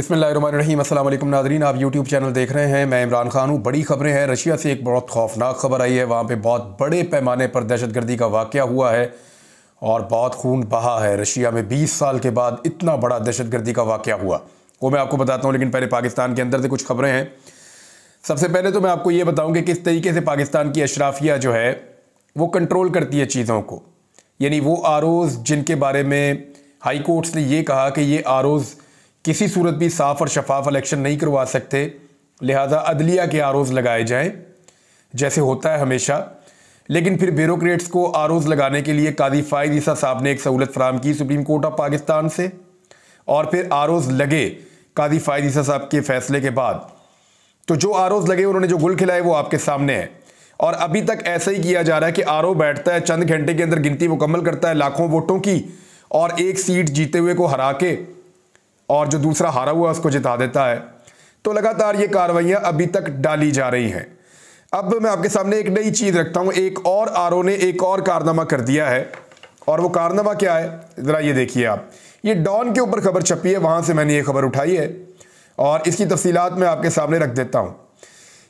बिसमीम अल्लाम नाजरीन आप यूट्यूब चैनल देख रहे हैं मैं इमरान खान हूँ बड़ी खबरें हैं रशिया से एक बहुत खौफनाक खबर आई है वहाँ पे बहुत बड़े पैमाने पर दहशतगर्दी का वाक़ हुआ है और बहुत खून बहा है रशिया में 20 साल के बाद इतना बड़ा दहशतगर्दी का वाक़ हुआ वो मैं आपको बताता हूँ लेकिन पहले पाकिस्तान के अंदर से कुछ खबरें हैं सबसे पहले तो मैं आपको ये बताऊँ कि किस तरीके से पाकिस्तान की अशराफिया जो है वो कंट्रोल करती है चीज़ों को यानी वो आरोज़ जिनके बारे में हाई कोर्ट्स ने ये कहा कि ये आरोज़ किसी सूरत भी साफ़ और शफाफ इलेक्शन नहीं करवा सकते लिहाजा अदलिया के आरोज़ लगाए जाएं जैसे होता है हमेशा लेकिन फिर ब्यूरोक्रेट्स को आरोज़ लगाने के लिए काजी फ़ायद ईसा साहब ने एक सहूलत फराम की सुप्रीम कोर्ट ऑफ पाकिस्तान से और फिर आरोज़ लगे काजी फ़ायद ईसा साहब के फैसले के बाद तो जो आरोज़ लगे उन्होंने जो गुल खिलाए वो आपके सामने है और अभी तक ऐसा ही किया जा रहा है कि आर बैठता है चंद घंटे के अंदर गिनती मुकम्मल करता है लाखों वोटों की और एक सीट जीते हुए को हरा के और जो दूसरा हारा हुआ उसको जिता देता है तो लगातार ये कार्रवाइयाँ अभी तक डाली जा रही हैं अब मैं आपके सामने एक नई चीज़ रखता हूँ एक और आर ने एक और कारनामा कर दिया है और वो कारनामा क्या है ज़रा ये देखिए आप ये डॉन के ऊपर खबर छपी है वहाँ से मैंने ये खबर उठाई है और इसकी तफसीलात मैं आपके सामने रख देता हूँ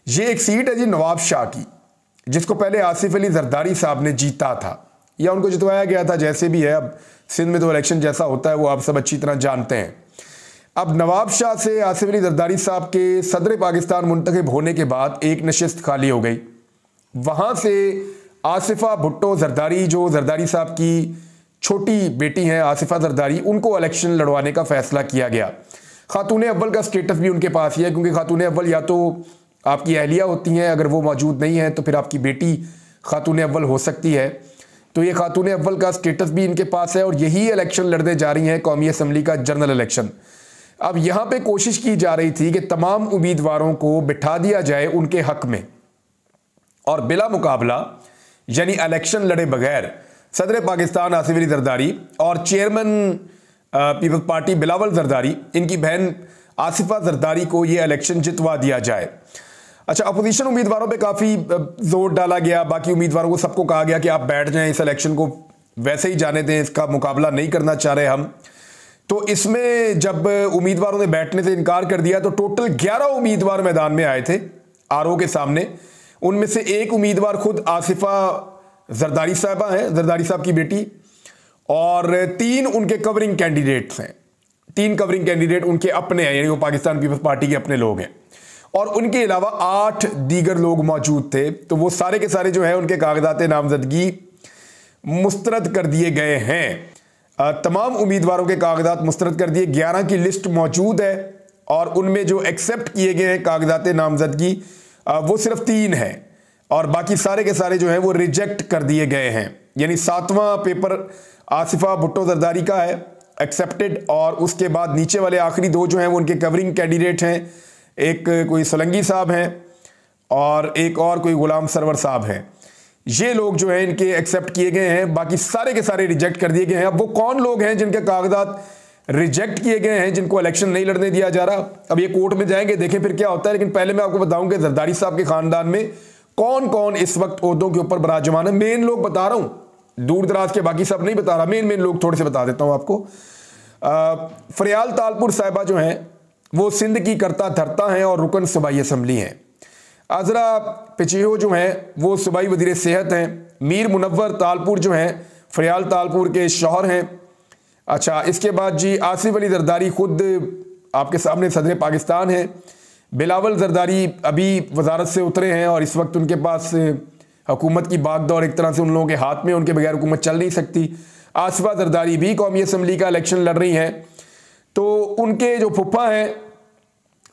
ये एक सीट है जी नवाब शाह की जिसको पहले आसिफ अली जरदारी साहब ने जीता था या उनको जितवाया गया था जैसे भी है अब सिंध में तो इलेक्शन जैसा होता है वो आप सब अच्छी तरह जानते हैं अब नवाब शाह से आसिफ अली जरदारी साहब के सदर पाकिस्तान मुंतखब होने के बाद एक नशस्त खाली हो गई वहाँ से आसिफा भुट्टो जरदारी जो जरदारी साहब की छोटी बेटी हैं आसिफा जरदारी उनको इलेक्शन लड़वाने का फैसला किया गया खातून अव्वल का स्टेटस भी उनके पास ही है क्योंकि खातून अव्वल या तो आपकी अहलिया होती हैं अगर वो मौजूद नहीं है तो फिर आपकी बेटी खातून अव्वल हो सकती है तो ये खातून अव्वल का स्टेटस भी इनके पास है और यही इलेक्शन लड़ने जा रही हैं कौमी असम्बली का जनरल इलेक्शन अब यहां पे कोशिश की जा रही थी कि तमाम उम्मीदवारों को बिठा दिया जाए उनके हक में और बिला मुकाबला यानी इलेक्शन लड़े बगैर सदर पाकिस्तान आसिफ अली जरदारी और चेयरमैन पीपल्स पार्टी बिलावल जरदारी इनकी बहन आसिफा जरदारी को ये इलेक्शन जितवा दिया जाए अच्छा अपोजिशन उम्मीदवारों पे काफ़ी जोर डाला गया बाकी उम्मीदवारों को सबको कहा गया कि आप बैठ जाएं इस इलेक्शन को वैसे ही जाने दें इसका मुकाबला नहीं करना चाह रहे हम तो इसमें जब उम्मीदवारों ने बैठने से इनकार कर दिया तो टोटल 11 उम्मीदवार मैदान में आए थे आर के सामने उनमें से एक उम्मीदवार खुद आसिफा जरदारी साहबा हैं जरदारी साहब की बेटी और तीन उनके कवरिंग कैंडिडेट्स हैं तीन कवरिंग कैंडिडेट उनके अपने हैं यानी वो पाकिस्तान पीपल्स पार्टी के अपने लोग हैं और उनके अलावा आठ दीगर लोग मौजूद थे तो वो सारे के सारे जो है उनके कागजात नामजदगी मुस्तरद कर दिए गए हैं तमाम उम्मीदवारों के कागजात मुस्रद कर दिए ग्यारह की लिस्ट मौजूद है और उनमें जो एक्सेप्ट किए गए हैं कागजात नामजदगी वो सिर्फ तीन हैं और बाकी सारे के सारे जो हैं वो रिजेक्ट कर दिए गए हैं यानी सातवां पेपर आसिफा भुट्टो जरदारी का है एक्सेप्टेड और उसके बाद नीचे वाले आखिरी दो जो हैं वो उनके कवरिंग कैंडिडेट हैं एक कोई सोलंगी साहब हैं और एक और कोई ग़ुलाम सरवर साहब हैं ये लोग जो हैं इनके एक्सेप्ट किए गए हैं बाकी सारे के सारे रिजेक्ट कर दिए गए हैं अब वो कौन लोग हैं जिनके कागजात रिजेक्ट किए गए हैं जिनको इलेक्शन नहीं लड़ने दिया जा रहा अब ये कोर्ट में जाएंगे देखें फिर क्या होता है लेकिन पहले मैं आपको बताऊं कि जरदारी साहब के खानदान में कौन कौन इस वक्त उहदों के ऊपर बराजमान है मेन लोग बता रहा हूं दूर दराज के बाकी सब नहीं बता रहा मेन मेन लोग थोड़े से बता देता हूं आपको फरियाल तालपुर साहिबा जो है वो सिंध की करता धरता है और रुकन सूबाई असम्बली है आजरा पिचियो जो हैं वो सूबाई वजीर सेहत हैं मीर मुनवर तालपुर जो हैं फरियाल तालपुर के शौहर हैं अच्छा इसके बाद जी आसिफ अली जरदारी खुद आपके सामने सदर पाकिस्तान हैं बिलावल जरदारी अभी वजारत से उतरे हैं और इस वक्त उनके पास हुकूमत की दौर एक तरह से उन लोगों के हाथ में उनके बगैर हुकूमत चल नहीं सकती आसफा जरदारी भी कौमी असम्बली का इलेक्शन लड़ रही हैं तो उनके जो फुफा हैं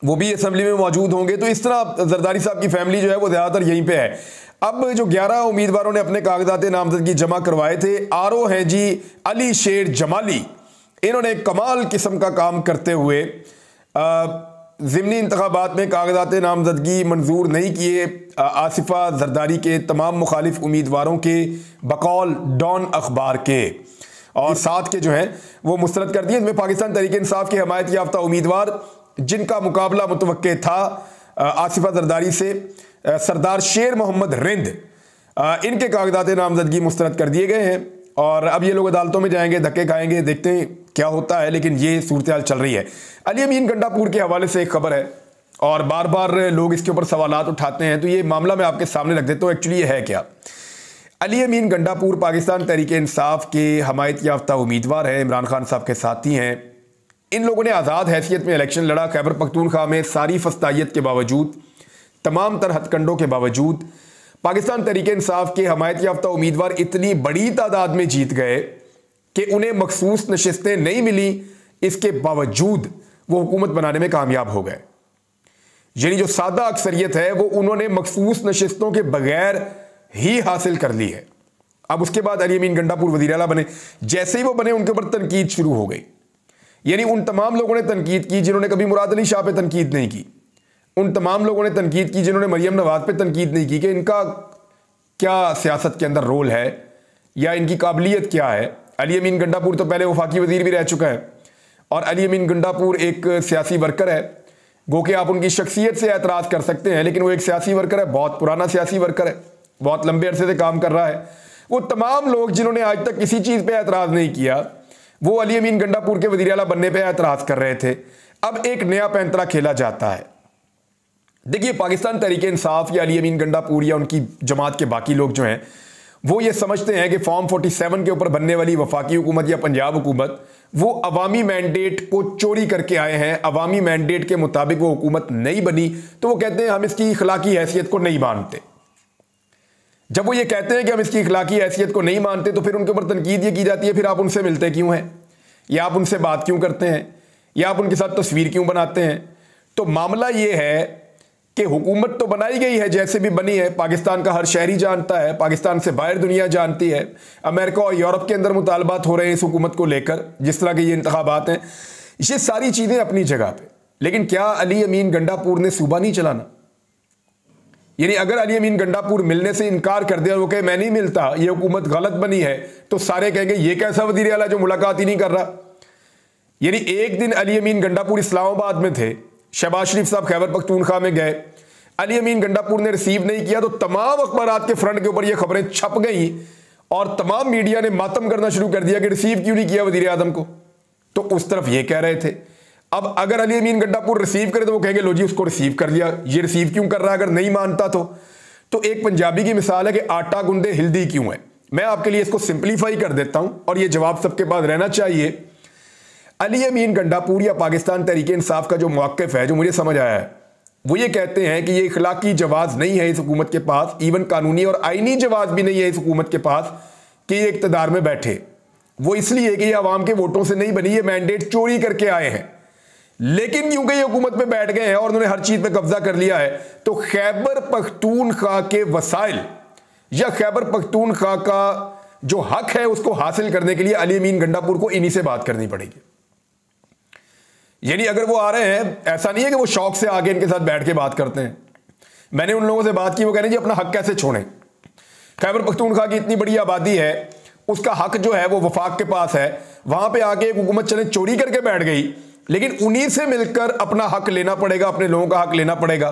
वो भी असम्बली में मौजूद होंगे तो इस तरह जरदारी साहब की फैमिली जो है वो ज़्यादातर यहीं पे है अब जो 11 उम्मीदवारों ने अपने कागजात नामजदगी जमा करवाए थे आर ओ हैं जी अली शेर जमाली इन्होंने कमाल किस्म का काम करते हुए ज़मनी इंतबात में कागजात नामजदगी मंजूर नहीं किए आसिफा जरदारी के तमाम मुखालिफ उम्मीदवारों के बकौल डॉन अखबार के और साथ के जो हैं वो मुस्रद कर दिए इसमें पाकिस्तान तरीके इंसाफ के हमायत याफ्ता उम्मीदवार जिनका मुकाबला मुतव था आसिफा जरदारी से सरदार शेर मोहम्मद रिंद इनके कागजात नामजदगी मुस्रद कर दिए गए हैं और अब ये लोग अदालतों में जाएंगे धक्के खाएंगे देखते हैं क्या होता है लेकिन ये सूरत हाल चल रही है अली अमीन गंडापुर के हवाले से एक खबर है और बार बार लोग इसके ऊपर सवाल उठाते हैं तो ये मामला मैं आपके सामने रख देता हूँ एक्चुअली ये है क्या अली अमीन गंडापुर पाकिस्तान तहरीक इंसाफ के हमायत याफ्ता उम्मीदवार हैं इमरान खान साहब के साथी हैं इन लोगों ने आज़ाद हैसियत में इलेक्शन लड़ा खैबर पख्तूनख्वा में सारी फस्ताइत के बावजूद तमाम तर हथकंडों के बावजूद पाकिस्तान तरीके इंसाफ के हमायत याफ्ता उम्मीदवार इतनी बड़ी तादाद में जीत गए कि उन्हें मखसूस नशस्तें नहीं मिली इसके बावजूद वो हुकूमत बनाने में कामयाब हो गए यानी जो सादा अक्सरियत है वो उन्होंने मखसूस नशस्तों के बगैर ही हासिल कर ली है अब उसके बाद अली अमीन गंडापुर वजीर अला बने जैसे ही वो बने उनके ऊपर तनकीद शुरू हो गई यानी उन तमाम लोगों ने तनकीद की जिन्होंने कभी मुराद अली शाह पे तनकीद नहीं की उन तमाम लोगों ने तनकीद की जिन्होंने मरियम नवाज पर तनकीद नहीं की कि इनका क्या सियासत के अंदर रोल है या इनकी काबिलियत क्या है अली अमीन गंडापुर तो पहले वफाकी वजीर भी रह चुका है और अली अमीन गंडापुर एक सियासी वर्कर है गो कि आप उनकी शख्सियत से एतराज़ कर सकते हैं लेकिन वो एक सियासी वर्कर है बहुत पुराना सियासी वर्कर है बहुत लंबे अरसे से काम कर रहा है वो तमाम लोग जिन्होंने आज तक किसी चीज़ पर एतराज़ नहीं किया वो अली अमीन गंडापुर के वजीर बनने पर एतराज़ कर रहे थे अब एक नया पैंतरा खेला जाता है देखिए पाकिस्तान तरीके इंसाफ या अली अमीन गंडापुर या उनकी जमात के बाकी लोग जो हैं वो ये समझते हैं कि फॉर्म 47 के ऊपर बनने वाली वफाकी हुकूमत या पंजाब हुकूमत वो अवामी मैंडेट को चोरी करके आए हैं अवामी मैंडेट के मुताबिक वो हुकूमत नहीं बनी तो वो कहते हैं हम इसकी इखलाकी हैसियत को नहीं मानते जब वो ये कहते हैं कि हम इसकी इखलाकी हैसियत को नहीं मानते तो फिर उनके ऊपर तनकीद ये की जाती है फिर आप उनसे मिलते क्यों हैं या आप उनसे बात क्यों करते हैं या आप उनके साथ तस्वीर क्यों बनाते हैं तो मामला ये है कि हुकूमत तो बनाई गई है जैसे भी बनी है पाकिस्तान का हर शहरी जानता है पाकिस्तान से बाहर दुनिया जानती है अमेरिका और यूरोप के अंदर मुतालबात हो रहे हैं इस हुकूमत को लेकर जिस तरह के ये इंतबात हैं ये सारी चीज़ें अपनी जगह पर लेकिन क्या अली अमीन गंडापुर ने सूबा नहीं चलाना यानी अगर अली अमीन गंडापुर मिलने से इनकार कर दे और वो कहे मैं नहीं मिलता ये हुकूमत गलत बनी है तो सारे कहेंगे ये कैसा वजीर आला जो मुलाकात ही नहीं कर रहा यानी एक दिन अली अमीन गंडापुर इस्लामाबाद में थे शहबाज शरीफ साहब खैबर पख्तूनखा में गए अली अमीन गंडापुर ने रिसीव नहीं किया तो तमाम अखबार के फ्रंट के ऊपर ये खबरें छप गई और तमाम मीडिया ने मातम करना शुरू कर दिया कि रिसीव क्यों नहीं किया वजीर आजम को तो उस तरफ ये कह रहे थे अब अगर अली अमीन गड्ढापुर रिसीव करे तो वो कहेंगे लो जी उसको रिसीव कर लिया ये रिसीव क्यों कर रहा है अगर नहीं मानता तो तो एक पंजाबी की मिसाल है कि आटा गुंदे हिल्दी क्यों है मैं आपके लिए इसको सिंपलीफाई कर देता हूं और ये जवाब सबके पास रहना चाहिए अली अमीन गंडापुर या पाकिस्तान तरीके इंसाफ का जो मौकफ है जो मुझे समझ आया है वो ये कहते हैं कि ये इखलाकी जवाब नहीं है इस हुकूमत के पास इवन कानूनी और आइनी जवाब भी नहीं है इस हुकूमत के पास कि ये इकतदार में बैठे वो इसलिए कि ये आवाम के वोटों से नहीं बनी ये मैंडेट चोरी करके आए हैं लेकिन क्योंकि ये हुकूमत में बैठ गए हैं और उन्होंने हर चीज पे कब्जा कर लिया है तो खैबर पख्तूनखा के वसाइल या खैबर पख्तूनखा का जो हक है उसको हासिल करने के लिए अली अमीन गंडापुर को इन्हीं से बात करनी पड़ेगी यानी अगर वो आ रहे हैं ऐसा नहीं है कि वो शौक से आगे इनके साथ बैठ के बात करते हैं मैंने उन लोगों से बात की वो कह रहे जी अपना हक कैसे छोड़ें खैबर पख्तूनखा की इतनी बड़ी आबादी है उसका हक जो है वो वफाक के पास है वहां पे आके एक हुकूमत चले चोरी करके बैठ गई लेकिन उन्हीं से मिलकर अपना हक लेना पड़ेगा अपने लोगों का हक लेना पड़ेगा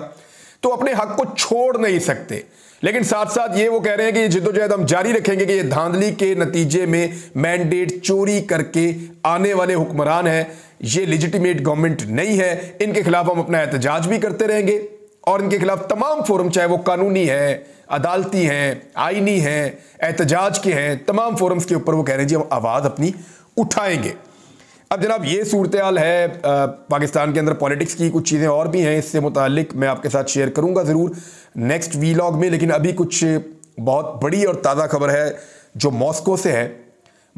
तो अपने हक को छोड़ नहीं सकते लेकिन साथ साथ ये वो कह रहे हैं कि ये हम जारी रखेंगे कि ये धांधली के नतीजे में मैंडेट चोरी करके आने वाले हुक्मरान हैं ये लिजिटिमेट गवर्नमेंट नहीं है इनके खिलाफ हम अपना एहतजाज भी करते रहेंगे और इनके खिलाफ तमाम फोरम चाहे वो कानूनी है अदालती हैं आइनी हैं एहतजाज के हैं तमाम फोरम्स के ऊपर वो कह रहे हैं जी हम आवाज़ अपनी उठाएंगे अब जनाब ये सूरत हाल है पाकिस्तान के अंदर पॉलिटिक्स की कुछ चीज़ें और भी हैं इससे मुतल मैं आपके साथ शेयर करूँगा ज़रूर नेक्स्ट लॉग में लेकिन अभी कुछ बहुत बड़ी और ताज़ा खबर है जो मॉस्को से है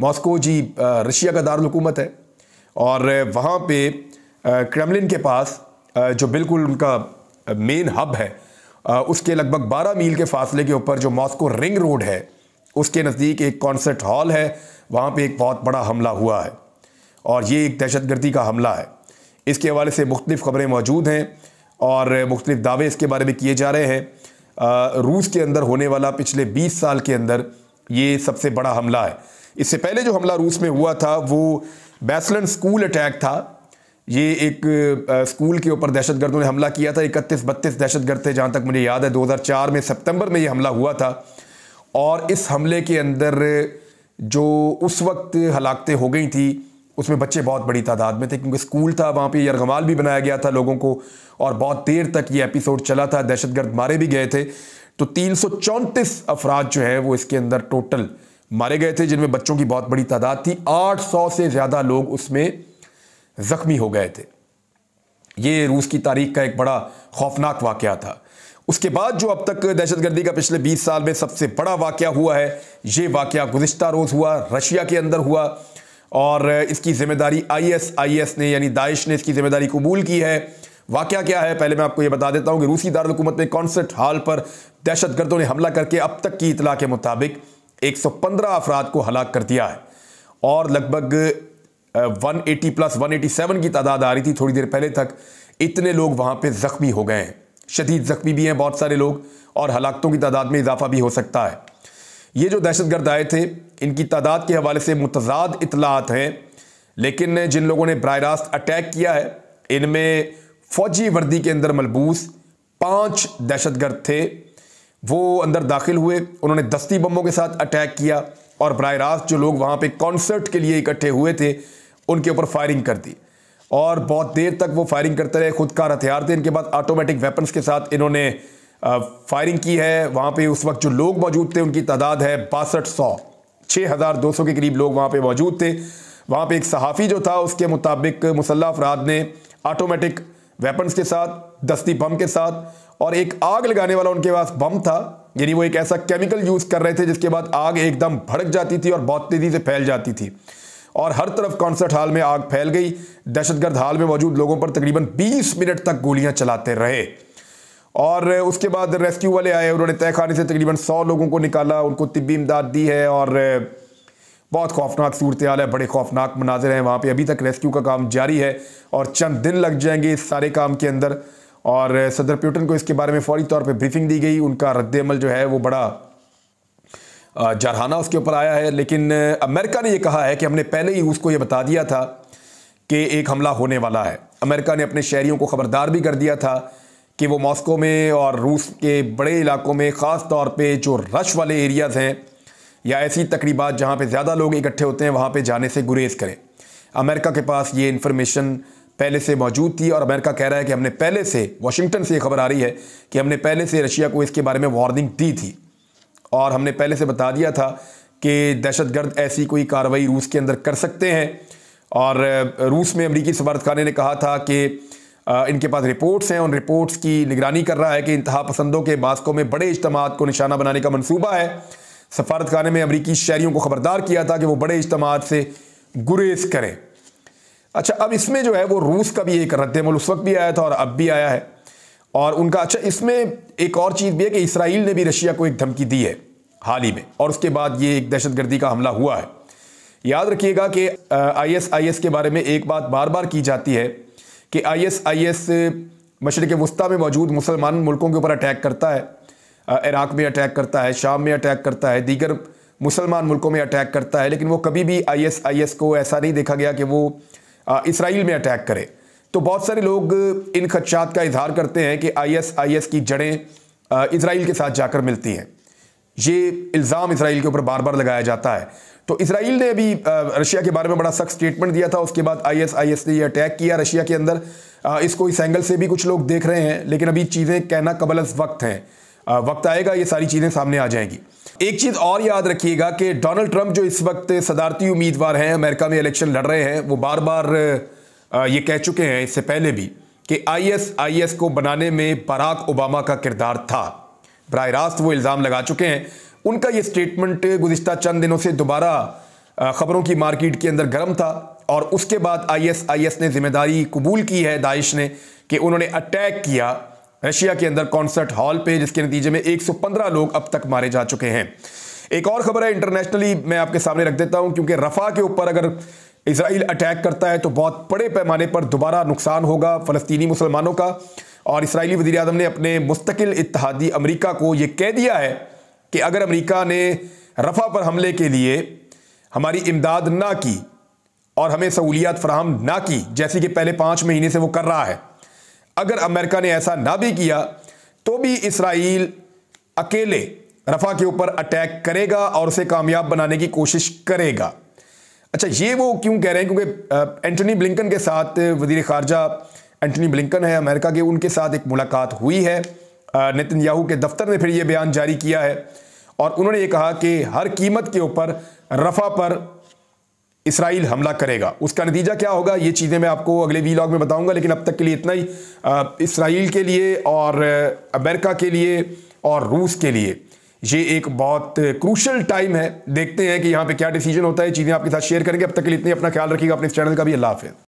मॉस्को जी रशिया का दारकूमत है और वहाँ पे क्रेमलिन के पास जो बिल्कुल उनका मेन हब है उसके लगभग 12 मील के फासले के ऊपर जो मॉस्को रिंग रोड है उसके नज़दीक एक कॉन्सर्ट हॉल है वहाँ पे एक बहुत बड़ा हमला हुआ है और ये एक दहशत गर्दी का हमला है इसके हवाले से मुख्तफ़ खबरें मौजूद हैं और मुख्तलिफ दावे इसके बारे में किए जा रहे हैं रूस के अंदर होने वाला पिछले बीस साल के अंदर ये सबसे बड़ा हमला है इससे पहले जो हमला रूस में हुआ था वो बैसलन स्कूल अटैक था ये एक स्कूल के ऊपर दहशत गर्दों ने हमला किया था इकतीस बत्तीस दहशत गर्द थे जहाँ तक मुझे याद है 2004 में सितंबर में ये हमला हुआ था और इस हमले के अंदर जो उस वक्त हलाकतें हो गई थी उसमें बच्चे बहुत बड़ी तादाद में थे क्योंकि स्कूल था वहाँ पे यरगमाल भी बनाया गया था लोगों को और बहुत देर तक ये एपिसोड चला था दहशतगर्द मारे भी गए थे तो तीन अफराद जो है वो इसके अंदर टोटल मारे गए थे जिनमें बच्चों की बहुत बड़ी तादाद थी 800 से ज़्यादा लोग उसमें ज़ख्मी हो गए थे ये रूस की तारीख का एक बड़ा खौफनाक वाक़ था उसके बाद जो अब तक दहशतगर्दी का पिछले 20 साल में सबसे बड़ा वाक़ हुआ है ये वाक़ गुज्तर रोज़ हुआ रशिया के अंदर हुआ और इसकी ज़िम्मेदारी आईएसआईएस ने यानी दाइश ने इसकी ज़िम्मेदारी कबूल की है वाक़ क्या है पहले मैं आपको ये बता देता हूँ कि रूसी दारकूमत में कॉन्सर्ट हॉल पर दहशत गर्दों ने हमला करके अब तक की इतला के मुताबिक 115 अफराद को हलाक कर दिया है और लगभग 180 प्लस 187 की तादाद आ रही थी थोड़ी देर पहले तक इतने लोग वहाँ पर ज़ख्मी हो गए हैं शदीद ज़ख्मी भी हैं बहुत सारे लोग और हलाकतों की तादाद में इजाफा भी हो सकता है ये जो दहशत गर्द आए थे इनकी तादाद के हवाले से मुतजाद इतलात हैं लेकिन जिन लोगों ने बर रास्त अटैक किया है इनमें फौजी वर्दी के अंदर मलबूस पाँच दहशत गर्द थे वो अंदर दाखिल हुए उन्होंने दस्ती बमों के साथ अटैक किया और बर रास्त जो लोग वहाँ पर कॉन्सर्ट के लिए इकट्ठे हुए थे उनके ऊपर फायरिंग कर दी और बहुत देर तक वो फायरिंग करते रहे खुद का हथियार थे इनके बाद ऑटोमेटिक वेपन्स के साथ इन्होंने फायरिंग की है वहाँ पे उस वक्त जो लोग मौजूद थे उनकी तादाद है बासठ सौ छः हज़ार दो सौ के करीब लोग वहाँ पे मौजूद थे वहाँ पे एक सहाफ़ी जो था उसके मुताबिक मुसल्ह अफराद ने ऑटोमेटिक वेपन्स के साथ दस्ती बम के साथ और एक आग लगाने वाला उनके पास बम था यानी वो एक ऐसा केमिकल यूज़ कर रहे थे जिसके बाद आग एकदम भड़क जाती थी और बहुत तेज़ी से फैल जाती थी और हर तरफ कॉन्सर्ट हॉल में आग फैल गई दहशतगर्द हाल में मौजूद लोगों पर तकरीबन 20 मिनट तक गोलियां चलाते रहे और उसके बाद रेस्क्यू वाले आए उन्होंने तहखाने से तकरीबन सौ लोगों को निकाला उनको तिबी इमदाद दी है और बहुत खौफनाक सूरत हाल है बड़े खौफनाक मनाजिर हैं वहाँ पर अभी तक रेस्क्यू का काम जारी है और चंद दिन लग जाएंगे इस सारे काम के अंदर और सदर प्यूटन को इसके बारे में फौरी तौर पर ब्रीफिंग दी गई उनका रद्दमल जो है वो बड़ा जरहाना उसके ऊपर आया है लेकिन अमेरिका ने यह कहा है कि हमने पहले ही उसको ये बता दिया था कि एक हमला होने वाला है अमेरिका ने अपने शहरीों को ख़बरदार भी कर दिया था कि वो मॉस्को में और रूस के बड़े इलाकों में ख़ास तौर पे जो रश वाले एरियाज़ हैं या ऐसी तकरीबा जहाँ पे ज़्यादा लोग इकट्ठे होते हैं वहाँ पे जाने से गुरेज करें अमेरिका के पास ये इन्फॉर्मेशन पहले से मौजूद थी और अमेरिका कह रहा है कि हमने पहले से वाशिंगटन से खबर आ रही है कि हमने पहले से रशिया को इसके बारे में वार्निंग दी थी और हमने पहले से बता दिया था कि दहशतगर्द ऐसी कोई कार्रवाई रूस के अंदर कर सकते हैं और रूस में अमरीकी सफारतखाना ने कहा था कि इनके पास रिपोर्ट्स हैं उन रिपोर्ट्स की निगरानी कर रहा है कि इंतहा पसंदों के मास्को में बड़े इज्तम को निशाना बनाने का मनसूबा है सफारतखाने में अमरीकी शहरीों को ख़बरदार किया था कि वो बड़े इज्तम से गुरेज करें अच्छा अब इसमें जो है वो रूस का भी एक रद्दमल उस वक्त भी आया था और अब भी आया है और उनका अच्छा इसमें एक और चीज़ भी है कि इसराइल ने भी रशिया को एक धमकी दी है हाल ही में और उसके बाद ये एक दहशतगर्दी का हमला हुआ है याद रखिएगा कि आईएसआईएस के बारे में एक बात बार बार की जाती है कि आईएसआईएस मशरक़ वस्ती में मौजूद मुसलमान मुल्कों के ऊपर अटैक करता है इराक़ में अटैक करता है शाम में अटैक करता है दीगर मुसलमान मुल्कों में अटैक करता है लेकिन वो कभी भी आईएसआईएस को ऐसा नहीं देखा गया कि वो इसराइल में अटैक करे तो बहुत सारे लोग इन खदशात का इजहार करते हैं कि आईएसआईएस की जड़ें इसराइल के साथ जाकर मिलती हैं ये इल्ज़ाम इसराइल के ऊपर बार बार लगाया जाता है तो इसराइल ने अभी रशिया के बारे में बड़ा सख्त स्टेटमेंट दिया था उसके बाद आईएसआईएस ने ये अटैक किया रशिया के अंदर इसको इस एंगल से भी कुछ लोग देख रहे हैं लेकिन अभी चीज़ें कहना कबल वक्त हैं वक्त आएगा ये सारी चीज़ें सामने आ जाएंगी एक चीज़ और याद रखिएगा कि डोनाल्ड ट्रंप जो इस वक्त सदारती उम्मीदवार हैं अमेरिका में इलेक्शन लड़ रहे हैं वो बार बार ये कह चुके हैं इससे पहले भी कि आईएसआईएस को बनाने में बराक ओबामा का किरदार था बर रास्त वो इल्ज़ाम लगा चुके हैं उनका ये स्टेटमेंट गुज्तर चंद दिनों से दोबारा खबरों की मार्केट के अंदर गर्म था और उसके बाद आईएसआईएस ने जिम्मेदारी कबूल की है दाइश ने कि उन्होंने अटैक किया रशिया के अंदर कॉन्सर्ट हॉल पे जिसके नतीजे में 115 लोग अब तक मारे जा चुके हैं एक और खबर है इंटरनेशनली मैं आपके सामने रख देता हूं क्योंकि रफा के ऊपर अगर इसराइल अटैक करता है तो बहुत बड़े पैमाने पर दोबारा नुकसान होगा फ़लस्तनी मुसलमानों का और इसराइली वजी अजम ने अपने मुस्तकिल इतिहादी अमरीका को ये कह दिया है कि अगर अमेरिका ने रफा पर हमले के लिए हमारी इमदाद ना की और हमें सहूलियात फ्राहम ना की जैसी कि पहले पाँच महीने से वो कर रहा है अगर अमेरिका ने ऐसा ना भी किया तो भी इसराइल अकेले रफा के ऊपर अटैक करेगा और उसे कामयाब बनाने की कोशिश करेगा अच्छा ये वो क्यों कह रहे हैं क्योंकि एंटनी ब्लिंकन के साथ वजीर खारजा एंटनी ब्लिंकन है अमेरिका के उनके साथ एक मुलाकात हुई है नितिन याहू के दफ्तर ने फिर यह बयान जारी किया है और उन्होंने ये कहा कि हर कीमत के ऊपर रफा पर इसराइल हमला करेगा उसका नतीजा क्या होगा ये चीज़ें मैं आपको अगले वी में बताऊंगा लेकिन अब तक के लिए इतना ही इसराइल के लिए और अमेरिका के लिए और रूस के लिए ये एक बहुत क्रूशल टाइम है देखते हैं कि यहाँ पे क्या डिसीजन होता है चीज़ें आपके साथ शेयर करेंगे अब तक के लिए इतनी अपना ख्याल रखिएगा अपने चैनल का भी अल्लाह हाफिज़